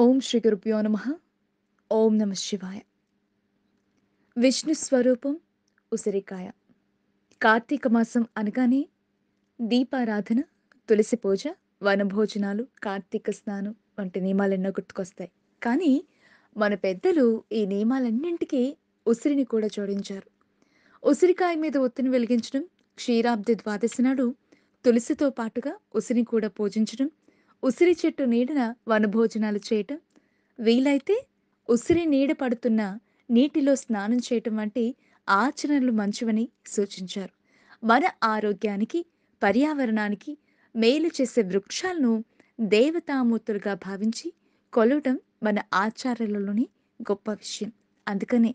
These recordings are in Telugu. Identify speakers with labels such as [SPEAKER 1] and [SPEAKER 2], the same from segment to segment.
[SPEAKER 1] ఓం శ్రీ గురుభ్యో నమ ఓం నమ శివాయ విష్ణు స్వరూపం ఉసిరికాయ కార్తీక మాసం అనగానే దీపారాధన తులసి పూజ వనభోజనాలు కార్తీక స్నానం వంటి నియమాలెన్నో గుర్తుకొస్తాయి కానీ మన పెద్దలు ఈ నియమాలన్నింటికీ ఉసిరిని కూడా జోడించారు ఉసిరికాయ మీద ఒత్తిని వెలిగించడం క్షీరాబ్ది ద్వాదశి నాడు తులసితో పాటుగా ఉసిరిని కూడా పూజించడం ఉసిరి చెట్టు నీడన వనభోజనాలు చేయటం వీలైతే ఉసిరి నీడ పడుతున్న నీటిలో స్నానం చేయటం వంటి ఆచరణలు మంచివని సూచించారు మన ఆరోగ్యానికి పర్యావరణానికి మేలు చేసే వృక్షాలను దేవతామూర్తులుగా భావించి కొలవటం మన ఆచారాలలోని గొప్ప విషయం అందుకనే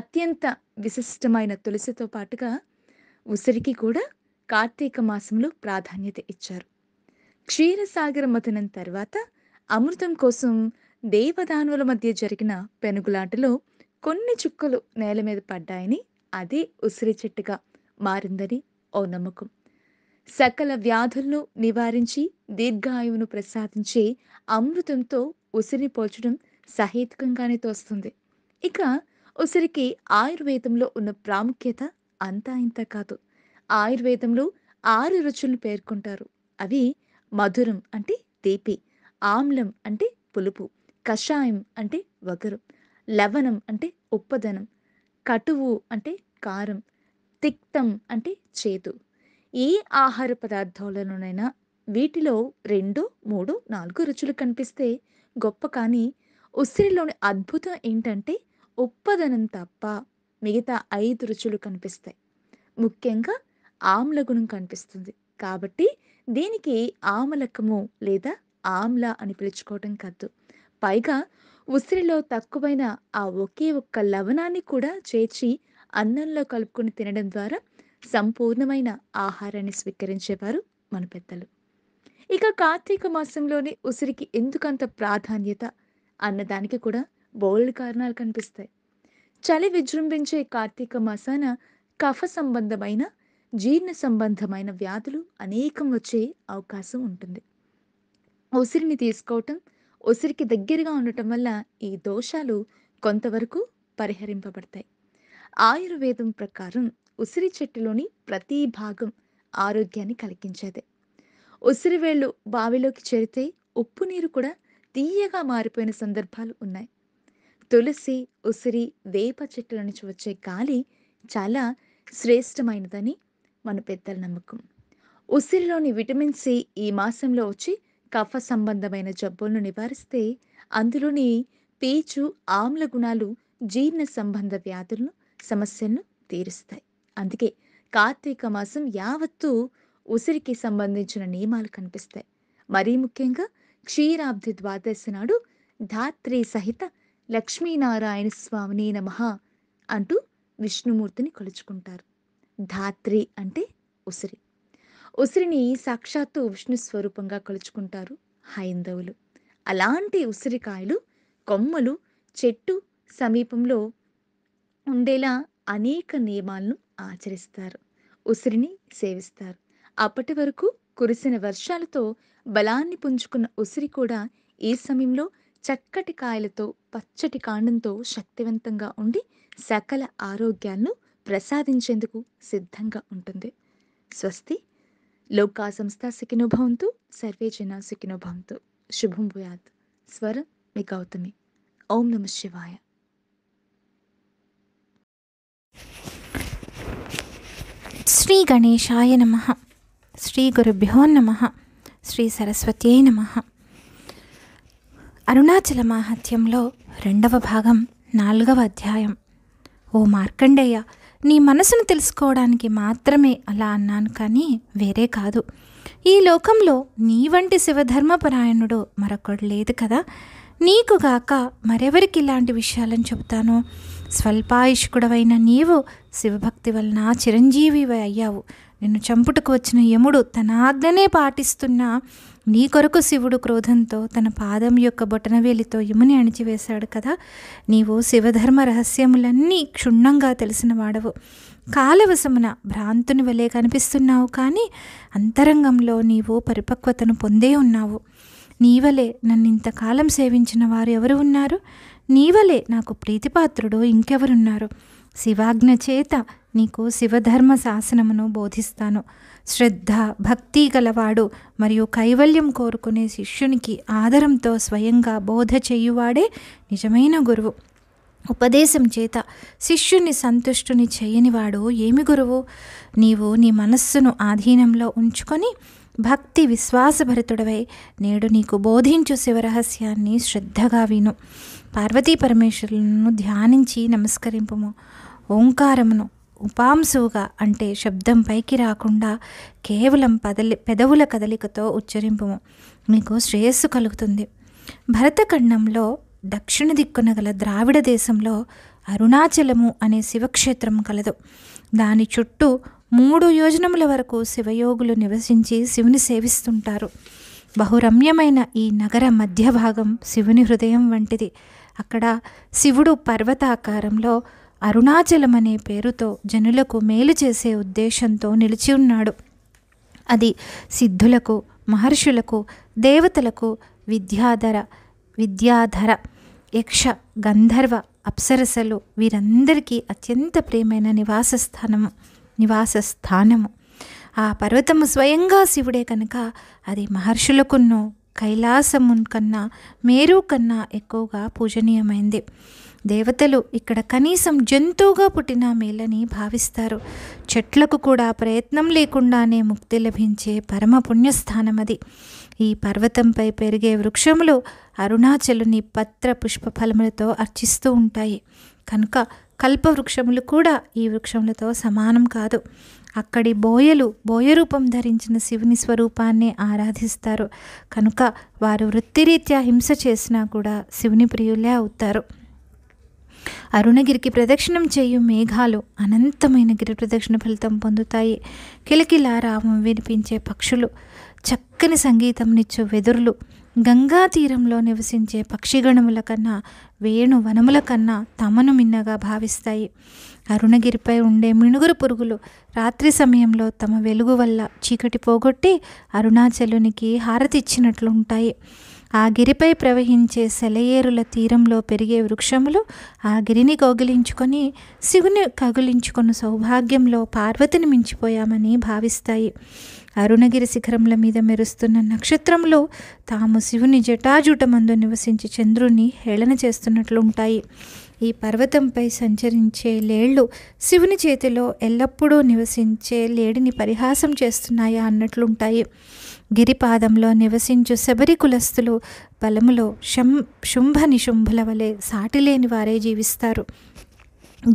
[SPEAKER 1] అత్యంత విశిష్టమైన తులసితో పాటుగా ఉసిరికి కూడా కార్తీక మాసంలో ప్రాధాన్యత ఇచ్చారు క్షీరసాగర మథనం తర్వాత అమృతం కోసం దేవదానువుల మధ్య జరిగిన పెనుగులాటలో కొన్ని చుక్కలు నేల మీద పడ్డాయని అదే ఉసిరి చెట్టుగా మారిందని ఓ నమ్మకం సకల వ్యాధులను నివారించి దీర్ఘాయువును ప్రసాదించే అమృతంతో ఉసిరి పోల్చడం సహేతుకంగానే తోస్తుంది ఇక ఉసిరికి ఆయుర్వేదంలో ఉన్న ప్రాముఖ్యత అంతా ఇంత కాదు ఆయుర్వేదంలో ఆరు రుచులను పేర్కొంటారు అవి మధురం అంటే తీపి ఆమ్లం అంటే పులుపు కషాయం అంటే వగరు లవణం అంటే ఉప్పదనం కటువు అంటే కారం తిక్తం అంటే చేదు ఏ ఆహార పదార్థాలలోనైనా వీటిలో రెండు మూడు నాలుగు రుచులు కనిపిస్తే గొప్ప కానీ ఉసిరిలోని అద్భుతం ఏంటంటే ఉప్పదనం తప్ప మిగతా ఐదు రుచులు కనిపిస్తాయి ముఖ్యంగా ఆమ్లగుణం కనిపిస్తుంది కాబట్టి దీనికి ఆమలకము లేదా ఆమ్ల అని పిలుచుకోవటం కాదు పైగా ఉసిరిలో తక్కువైన ఆ ఒకే ఒక్క లవణాన్ని కూడా చేర్చి అన్నంలో కలుపుకొని తినడం ద్వారా సంపూర్ణమైన ఆహారాన్ని స్వీకరించేవారు మన పెద్దలు ఇక కార్తీక మాసంలోని ఉసిరికి ఎందుకంత ప్రాధాన్యత అన్నదానికి కూడా బోల్డ్ కారణాలు కనిపిస్తాయి చలి విజృంభించే కార్తీక మాసాన కఫ సంబంధమైన జీర్ణ సంబంధమైన వ్యాధులు అనేకం వచ్చే అవకాశం ఉంటుంది ఉసిరిని తీసుకోవటం ఉసిరికి దగ్గరగా ఉండటం వల్ల ఈ దోషాలు కొంతవరకు పరిహరింపబడతాయి ఆయుర్వేదం ప్రకారం ఉసిరి చెట్టులోని ప్రతి భాగం ఆరోగ్యాన్ని కలిగించేదే ఉసిరివేళ్ళు బావిలోకి చేరితే ఉప్పు నీరు కూడా తీయగా మారిపోయిన సందర్భాలు ఉన్నాయి తులసి ఉసిరి వేప చెట్ల నుంచి వచ్చే గాలి చాలా శ్రేష్టమైనదని మన పెద్దల నమ్మకం ఉసిరిలోని విటమిన్ సి ఈ మాసంలో వచ్చి కఫ సంబంధమైన జబ్బులను నివారిస్తే అందులోని పీచు ఆమ్ల గుణాలు జీర్ణ సంబంధ వ్యాధులను సమస్యలను తీరుస్తాయి అందుకే కార్తీక మాసం యావత్తు ఉసిరికి సంబంధించిన నియమాలు కనిపిస్తాయి మరీ ముఖ్యంగా క్షీరాబ్ది ద్వాదశి నాడు ధాత్రి సహిత లక్ష్మీనారాయణ స్వామిని నమ అంటూ విష్ణుమూర్తిని కొలుచుకుంటారు ధాత్రి అంటే ఉసిరి ఉసిరిని సాక్షాత్తు విష్ణు స్వరూపంగా కొలుచుకుంటారు హైందవులు అలాంటి ఉసిరికాయలు కొమ్మలు చెట్టు సమీపంలో ఉండేలా అనేక నియమాలను ఆచరిస్తారు ఉసిరిని సేవిస్తారు అప్పటి వరకు కురిసిన వర్షాలతో బలాన్ని పుంజుకున్న ఉసిరి కూడా ఈ సమయంలో చక్కటి కాయలతో పచ్చటి కాండంతో శక్తివంతంగా ఉండి సకల ఆరోగ్యాలను ప్రసాదించేందుకు సిద్ధంగా ఉంటుంది స్వస్తి లోకా సంస్థ సికినుభవంతు సర్వే జన సికినుభవంతు శుభం భూయాత్ స్వరం మీ గౌతమి ఓం నమ శివాయ
[SPEAKER 2] శ్రీ గణేశాయ నమ శ్రీ గురుభ్యో నమ శ్రీ సరస్వత్యై నమ అరుణాచల మాహత్యంలో రెండవ భాగం నాలుగవ అధ్యాయం ఓ మార్కండేయ నీ మనసును తెలుసుకోవడానికి మాత్రమే అలా అన్నాను కానీ వేరే కాదు ఈ లోకంలో నీ వంటి శివధర్మపరాయణుడు మరొకడు లేదు కదా నీకు గాక మరెవరికి ఇలాంటి విషయాలను చెబుతాను స్వల్పాయుష్కుడవైన నీవు శివభక్తి వలన చిరంజీవి అయ్యావు నిన్ను చంపుటకు వచ్చిన యముడు తన ఆజ్ఞనే పాటిస్తున్న నీ కొరకు శివుడు క్రోధంతో తన పాదం యొక్క బొటనవేలితో యముని అణిచివేశాడు కదా నీవు శివధర్మ రహస్యములన్నీ క్షుణ్ణంగా తెలిసిన వాడవు కాలవశమున భ్రాంతుని వలె కనిపిస్తున్నావు కానీ అంతరంగంలో నీవు పరిపక్వతను పొందే ఉన్నావు నీవలే నన్ను ఇంతకాలం సేవించిన వారు ఎవరు ఉన్నారు నీవలే నాకు ప్రీతిపాత్రుడు ఇంకెవరున్నారు శివాజ్ఞ చేత నీకు శివధర్మ శాసనమును బోధిస్తాను శ్రద్ధ భక్తి గలవాడు మరియు కైవల్యం కోరుకునే శిష్యునికి ఆదరంతో స్వయంగా బోధ చేయువాడే నిజమైన గురువు ఉపదేశం చేత శిష్యుని సంతుష్టుని చేయనివాడు ఏమి గురువు నీవు నీ మనస్సును ఆధీనంలో ఉంచుకొని భక్తి విశ్వాసభరితుడవై నేడు నీకు బోధించు శివరహస్యాన్ని శ్రద్ధగా విను పార్వతీ పరమేశ్వరులను ధ్యానించి నమస్కరింపము ఓంకారమును ఉపాంశువుగా అంటే శబ్దం పైకి రాకుండా కేవలం పదలి పెదవుల కదలికతో ఉచ్చరింపు మీకు శ్రేయస్సు కలుగుతుంది భరతఖండంలో దక్షిణ దిక్కున గల ద్రావిడ దేశంలో అరుణాచలము అనే శివక్షేత్రం కలదు దాని చుట్టూ మూడు యోజనముల వరకు శివయోగులు నివసించి శివుని సేవిస్తుంటారు బహురమ్యమైన ఈ నగర మధ్య భాగం శివుని హృదయం వంటిది అక్కడ శివుడు పర్వతాకారంలో అరుణాచలం అనే పేరుతో జనులకు మేలు చేసే ఉద్దేశంతో నిలిచి ఉన్నాడు అది సిద్ధులకు మహర్షులకు దేవతలకు విద్యాధర విద్యాధర యక్ష గంధర్వ అప్సరసలు వీరందరికీ అత్యంత ప్రియమైన నివాస స్థానము నివాస స్థానము ఆ పర్వతము స్వయంగా శివుడే కనుక అది మహర్షులకున్నో కైలాసము కన్నా మేరు కన్నా ఎక్కువగా పూజనీయమైంది దేవతలు ఇక్కడ కనీసం జంతువుగా పుట్టిన మేలని భావిస్తారు చెట్లకు కూడా ప్రయత్నం లేకుండానే ముక్తి లభించే పరమ పుణ్యస్థానం అది ఈ పర్వతంపై పెరిగే వృక్షములు అరుణాచలుని పత్ర పుష్ప ఫలములతో అర్చిస్తూ ఉంటాయి కనుక కల్పవృక్షములు కూడా ఈ వృక్షములతో సమానం కాదు అక్కడి బోయలు బోయ రూపం ధరించిన శివుని స్వరూపాన్ని ఆరాధిస్తారు కనుక వారు వృత్తిరీత్యా హింస చేసినా కూడా శివుని ప్రియులే అవుతారు అరుణగిరికి ప్రదక్షిణం చేయు మేఘాలు అనంతమైన గిరి ప్రదక్షిణ ఫలితం పొందుతాయి కిలకిలా రావం వినిపించే పక్షులు చక్కని సంగీతంనిచ్చు వెదురులు గంగా తీరంలో నివసించే పక్షిగణముల కన్నా వేణు వనముల కన్నా తమను మిన్నగా భావిస్తాయి అరుణగిరిపై ఉండే మిణుగురు పురుగులు రాత్రి సమయంలో తమ వెలుగు వల్ల చీకటి పోగొట్టి అరుణాచలునికి ఇచ్చినట్లు ఉంటాయి ఆ గిరిపై ప్రవహించే సెలయేరుల తీరంలో పెరిగే వృక్షములు ఆ గిరిని కౌగిలించుకొని శివుని కగులించుకున్న సౌభాగ్యంలో పార్వతిని మించిపోయామని భావిస్తాయి అరుణగిరి శిఖరముల మీద మెరుస్తున్న నక్షత్రంలో తాము శివుని జటాజుటమందు నివసించి చంద్రుని హేళన చేస్తున్నట్లుంటాయి ఈ పర్వతంపై సంచరించే లేళ్ళు శివుని చేతిలో ఎల్లప్పుడూ నివసించే లేడిని పరిహాసం చేస్తున్నాయా అన్నట్లుంటాయి గిరిపాదంలో నివసించు శబరి కులస్తులు బలములో శం శుంభ నిశుంభుల వలె సాటిలేని వారే జీవిస్తారు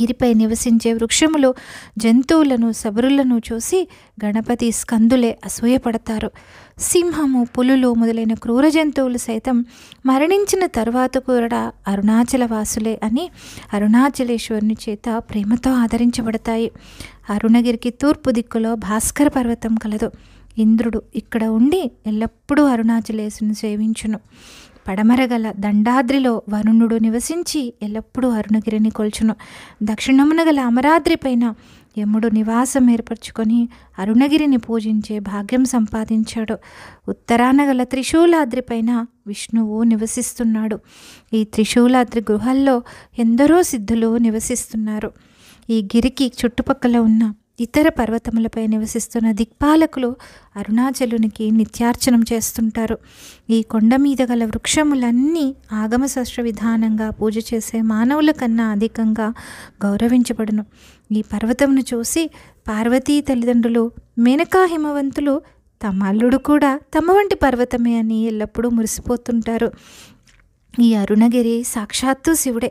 [SPEAKER 2] గిరిపై నివసించే వృక్షములు జంతువులను శబరులను చూసి గణపతి స్కందులే అసూయపడతారు సింహము పులులు మొదలైన క్రూర జంతువులు సైతం మరణించిన తర్వాత కూడా అరుణాచల వాసులే అని అరుణాచలేశ్వరుని చేత ప్రేమతో ఆదరించబడతాయి అరుణగిరికి తూర్పు దిక్కులో భాస్కర పర్వతం కలదు ఇంద్రుడు ఇక్కడ ఉండి ఎల్లప్పుడూ అరుణాచలేశుని సేవించును పడమరగల దండాద్రిలో వరుణుడు నివసించి ఎల్లప్పుడూ అరుణగిరిని కొల్చును దక్షిణమున గల అమరాద్రి పైన యముడు నివాసం ఏర్పరచుకొని అరుణగిరిని పూజించే భాగ్యం సంపాదించాడు ఉత్తరాన గల త్రిశూలాద్రిపైన విష్ణువు నివసిస్తున్నాడు ఈ త్రిశూలాద్రి గుహల్లో ఎందరో సిద్ధులు నివసిస్తున్నారు ఈ గిరికి చుట్టుపక్కల ఉన్న ఇతర పర్వతములపై నివసిస్తున్న దిక్పాలకులు అరుణాచలునికి నిత్యార్చనం చేస్తుంటారు ఈ కొండ మీద గల వృక్షములన్నీ ఆగమశాస్త్ర విధానంగా పూజ చేసే మానవుల కన్నా అధికంగా గౌరవించబడును ఈ పర్వతమును చూసి పార్వతీ తల్లిదండ్రులు మేనకా హిమవంతులు తమ అల్లుడు కూడా తమ వంటి పర్వతమే అని ఎల్లప్పుడూ మురిసిపోతుంటారు ఈ అరుణగిరి సాక్షాత్తు శివుడే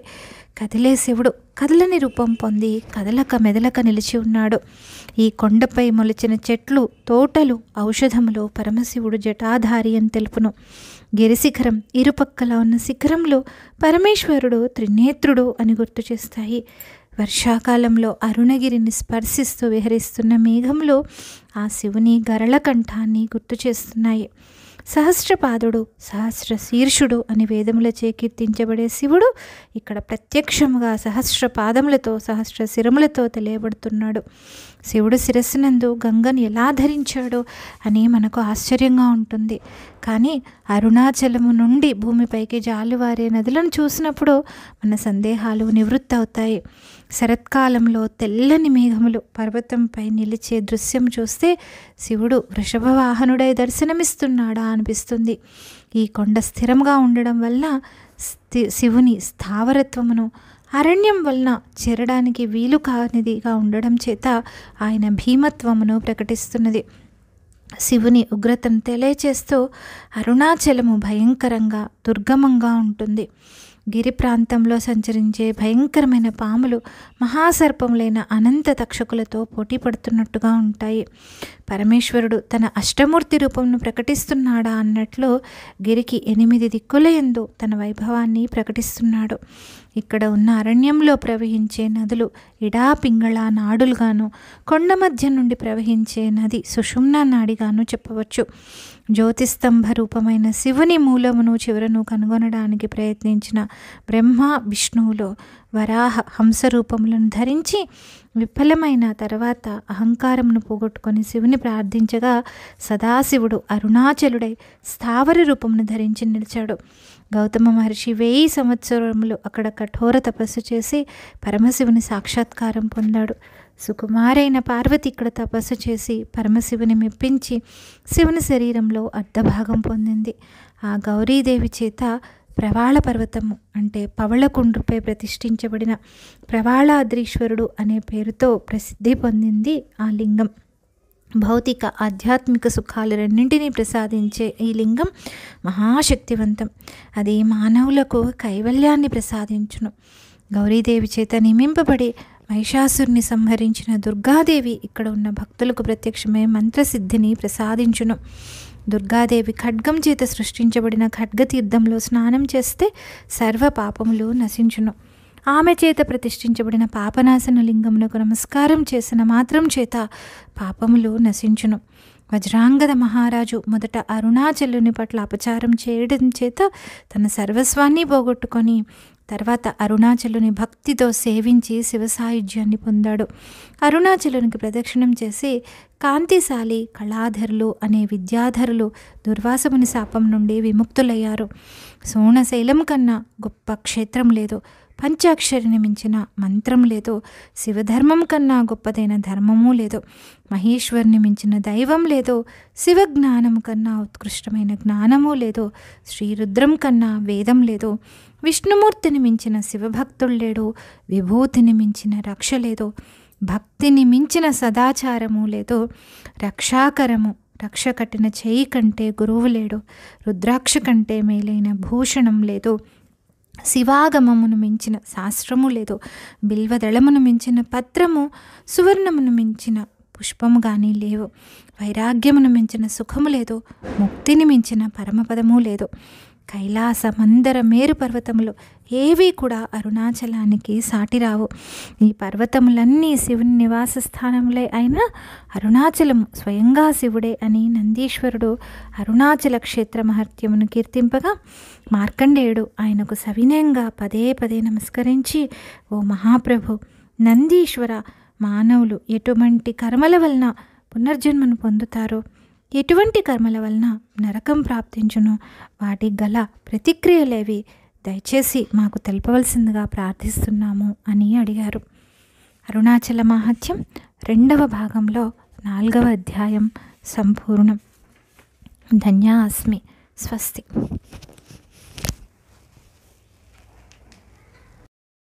[SPEAKER 2] కదిలే శివుడు కదలని రూపం పొంది కదలక మెదలక నిలిచి ఉన్నాడు ఈ కొండపై మొలిచిన చెట్లు తోటలు ఔషధములో పరమశివుడు జటాధారి అని తెలుపును గిరిశిఖరం ఇరుపక్కల ఉన్న శిఖరంలో పరమేశ్వరుడు త్రినేత్రుడు అని గుర్తు చేస్తాయి వర్షాకాలంలో అరుణగిరిని స్పర్శిస్తూ విహరిస్తున్న మేఘంలో ఆ శివుని గరళ కంఠాన్ని గుర్తు చేస్తున్నాయి సహస్రపాదుడు సహస్ర శీర్షుడు అని వేదములచే కీర్తించబడే శివుడు ఇక్కడ ప్రత్యక్షముగా సహస్ర పాదములతో సహస్ర శిరములతో తెలియబడుతున్నాడు శివుడు శిరస్సునందు గంగను ఎలా ధరించాడో అని మనకు ఆశ్చర్యంగా ఉంటుంది కానీ అరుణాచలము నుండి భూమిపైకి జాలువారే నదులను చూసినప్పుడు మన సందేహాలు నివృత్తి అవుతాయి శరత్కాలంలో తెల్లని మేఘములు పర్వతంపై నిలిచే దృశ్యం చూస్తే శివుడు వాహనుడై దర్శనమిస్తున్నాడా అనిపిస్తుంది ఈ కొండ స్థిరంగా ఉండడం వల్ల శివుని స్థావరత్వమును అరణ్యం వలన చేరడానికి వీలు కానిదిగా ఉండడం చేత ఆయన భీమత్వమును ప్రకటిస్తున్నది శివుని ఉగ్రతను తెలియచేస్తూ అరుణాచలము భయంకరంగా దుర్గమంగా ఉంటుంది గిరి ప్రాంతంలో సంచరించే భయంకరమైన పాములు మహాసర్పములైన అనంత తక్షకులతో పోటీ పడుతున్నట్టుగా ఉంటాయి పరమేశ్వరుడు తన అష్టమూర్తి రూపంను ప్రకటిస్తున్నాడా అన్నట్లు గిరికి ఎనిమిది దిక్కుల ఎందు తన వైభవాన్ని ప్రకటిస్తున్నాడు ఇక్కడ ఉన్న అరణ్యంలో ప్రవహించే నదులు ఇడా పింగళ నాడులుగాను కొండ మధ్య నుండి ప్రవహించే నది సుషుమ్న నాడిగాను చెప్పవచ్చు జ్యోతిస్తంభ రూపమైన శివుని మూలమును చివరను కనుగొనడానికి ప్రయత్నించిన బ్రహ్మ విష్ణువులో వరాహ హంస రూపములను ధరించి విఫలమైన తర్వాత అహంకారమును పోగొట్టుకొని శివుని ప్రార్థించగా సదాశివుడు అరుణాచలుడై స్థావర రూపమును ధరించి నిలిచాడు గౌతమ మహర్షి వెయ్యి సంవత్సరములు అక్కడ కఠోర తపస్సు చేసి పరమశివుని సాక్షాత్కారం పొందాడు సుకుమారైన పార్వతి ఇక్కడ తపస్సు చేసి పరమశివుని మెప్పించి శివుని శరీరంలో అర్ధభాగం పొందింది ఆ గౌరీదేవి చేత ప్రవాళ పర్వతము అంటే పవళకుండ్రుపై ప్రతిష్ఠించబడిన ప్రవాళాద్రీశ్వరుడు అనే పేరుతో ప్రసిద్ధి పొందింది ఆ లింగం భౌతిక ఆధ్యాత్మిక సుఖాలు రెండింటినీ ప్రసాదించే ఈ లింగం మహాశక్తివంతం అది మానవులకు కైవల్యాన్ని ప్రసాదించును గౌరీదేవి చేత నిమింపబడి మహిషాసుర్ని సంహరించిన దుర్గాదేవి ఇక్కడ ఉన్న భక్తులకు ప్రత్యక్షమే మంత్రసిద్ధిని ప్రసాదించును దుర్గాదేవి ఖడ్గం చేత సృష్టించబడిన ఖడ్గతీర్థంలో స్నానం చేస్తే సర్వ పాపములు నశించును ఆమె చేత ప్రతిష్ఠించబడిన పాపనాశన లింగమునకు నమస్కారం చేసిన మాత్రం చేత పాపములు నశించును వజ్రాంగద మహారాజు మొదట అరుణాచలుని పట్ల అపచారం చేయడం చేత తన సర్వస్వాన్ని పోగొట్టుకొని తర్వాత అరుణాచలుని భక్తితో సేవించి శివసాయుధ్యాన్ని పొందాడు అరుణాచలునికి ప్రదక్షిణం చేసి కాంతిశాలి కళాధరులు అనే విద్యాధరులు దుర్వాసముని శాపం నుండి విముక్తులయ్యారు సోనశైలం కన్నా గొప్ప క్షేత్రం లేదు పంచాక్షరిని మించిన మంత్రం లేదు శివధర్మం కన్నా గొప్పదైన ధర్మము లేదు మహేశ్వరిని మించిన దైవం లేదు శివ జ్ఞానం కన్నా ఉత్కృష్టమైన జ్ఞానము లేదు శ్రీరుద్రం కన్నా వేదం లేదు విష్ణుమూర్తిని మించిన శివభక్తుడు లేడు విభూతిని మించిన రక్ష లేదు భక్తిని మించిన సదాచారము లేదు రక్షాకరము రక్ష కట్టిన చేయి కంటే గురువు లేడు రుద్రాక్ష కంటే మేలైన భూషణం లేదు శివాగమమును మించిన శాస్త్రము లేదు బిల్వదళమును మించిన పత్రము సువర్ణమును మించిన పుష్పము కానీ లేవు వైరాగ్యమును మించిన సుఖము లేదు ముక్తిని మించిన పరమపదము లేదు కైలాస మందర మేరు పర్వతములు ఏవి కూడా అరుణాచలానికి సాటిరావు ఈ పర్వతములన్నీ శివుని నివాస స్థానములే అయినా అరుణాచలం స్వయంగా శివుడే అని నందీశ్వరుడు అరుణాచల క్షేత్ర మహత్యమును కీర్తింపగా మార్కండేయుడు ఆయనకు సవినయంగా పదే పదే నమస్కరించి ఓ మహాప్రభు నందీశ్వర మానవులు ఎటువంటి కర్మల వలన పునర్జన్మను పొందుతారో ఎటువంటి కర్మల వలన నరకం ప్రాప్తించును వాటి గల ప్రతిక్రియలేవి దయచేసి మాకు తెలపవలసిందిగా ప్రార్థిస్తున్నాము అని అడిగారు అరుణాచల మహత్యం రెండవ భాగంలో నాలుగవ అధ్యాయం సంపూర్ణం ధన్యాస్మి స్వస్తి